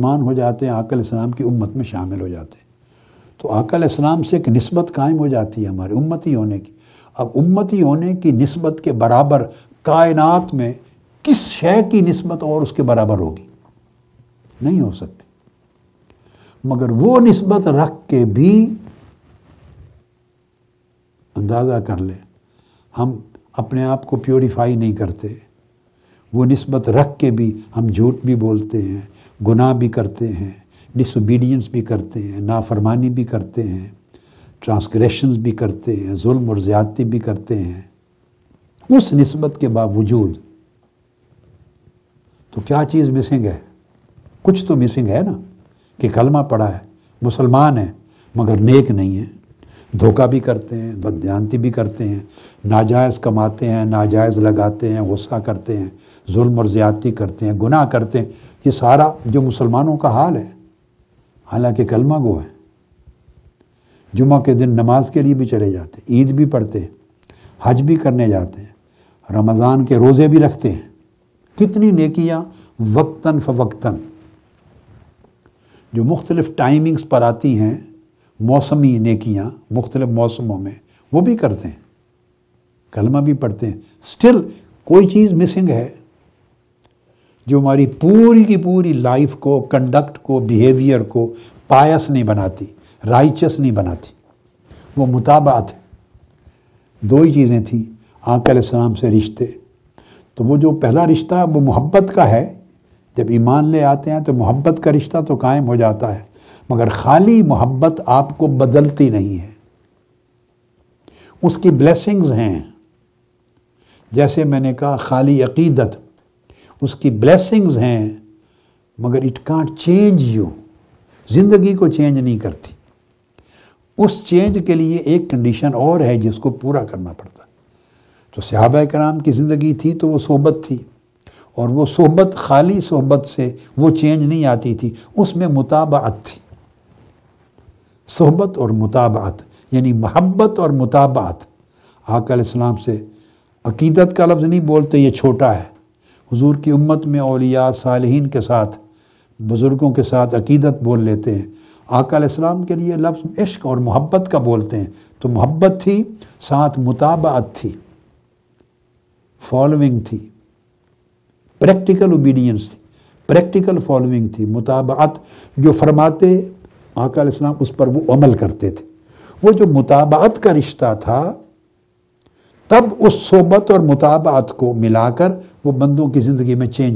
मान हो जाते हैं आकल इस्लाम की उम्मत में शामिल हो जाते हैं तो आकल इस्लाम से एक नस्बत कायम हो जाती है हमारे उम्मती होने की अब उम्मती होने की नस्बत के बराबर कायनात में किस शय की नस्बत और उसके बराबर होगी नहीं हो सकती मगर वो नस्बत रख के भी अंदाज़ा कर ले हम अपने आप को प्योरीफाई नहीं करते वो नस्बत रख के भी हम झूठ भी बोलते हैं गुनाह भी करते हैं डिसोबीडियंस भी करते हैं नाफरमानी भी करते हैं ट्रांसग्रेशंस भी करते हैं जुल्म और ज़्यादती भी करते हैं उस नस्बत के बावजूद तो क्या चीज़ मिसिंग है कुछ तो मिसिंग है ना कि कलमा पड़ा है मुसलमान है मगर नेक नहीं है धोखा भी करते हैं बदयांती भी करते हैं नाजायज़ कमाते हैं नाजायज़ लगाते हैं गुस्सा करते हैं जुल्म और ज़्यादती करते हैं गुनाह करते हैं ये सारा जो मुसलमानों का हाल है हालांकि कलमा गो है जुमा के दिन नमाज के लिए भी चले जाते हैं ईद भी पढ़ते हैं हज भी करने जाते हैं रमज़ान के रोज़े भी रखते हैं कितनी नेकियाँ वक्ता फ़वक्ता जो मुख्तलिफ़ टाइमिंग्स पर आती हैं मौसमी नेकियाँ मुख्तलिफ मौसमों में वो भी करते हैं कलमा भी पढ़ते हैं स्टिल कोई चीज़ मिसिंग है जो हमारी पूरी की पूरी लाइफ को कंडक्ट को बिहेवियर को पायस नहीं बनाती राइचस नहीं बनाती वो मुताबात है दो ही चीज़ें थी इस्लाम से रिश्ते तो वो जो पहला रिश्ता वो मोहब्बत का है जब ईमान ले आते हैं तो मोहब्बत का रिश्ता तो कायम हो जाता है मगर खाली मोहब्बत आपको बदलती नहीं है उसकी ब्लेसिंग्स हैं जैसे मैंने कहा खाली अकीदत उसकी ब्लेसिंग्स हैं मगर इट कांट चेंज यू ज़िंदगी को चेंज नहीं करती उस चेंज के लिए एक कंडीशन और है जिसको पूरा करना पड़ता तो सहाबा कराम की ज़िंदगी थी तो वो सोहबत थी और वो सोहबत खाली सोहबत से वो चेंज नहीं आती थी उसमें मुताबात थी सहबत और मुताबात यानी महब्बत और मुताबात इस्लाम से अकीदत का लफ्ज़ नहीं बोलते ये छोटा है हुजूर की उम्मत में अलिया साल के साथ बुज़ुर्गों के साथ अकीदत बोल लेते हैं इस्लाम के लिए लफ्ज़ इश्क और मोहब्बत का बोलते हैं तो मोहब्बत थी साथ मुताबात थी फॉलोइंग थी प्रैक्टिकल ओबीडियंस थी प्रैक्टिकल फॉलोइंग थी मुताबात जो फरमाते आका इस्लाम उस पर वो अमल करते थे वो जो मुताबात का रिश्ता था तब उस सोबत और मुताबात को मिलाकर वो बंदों की ज़िंदगी में चेंज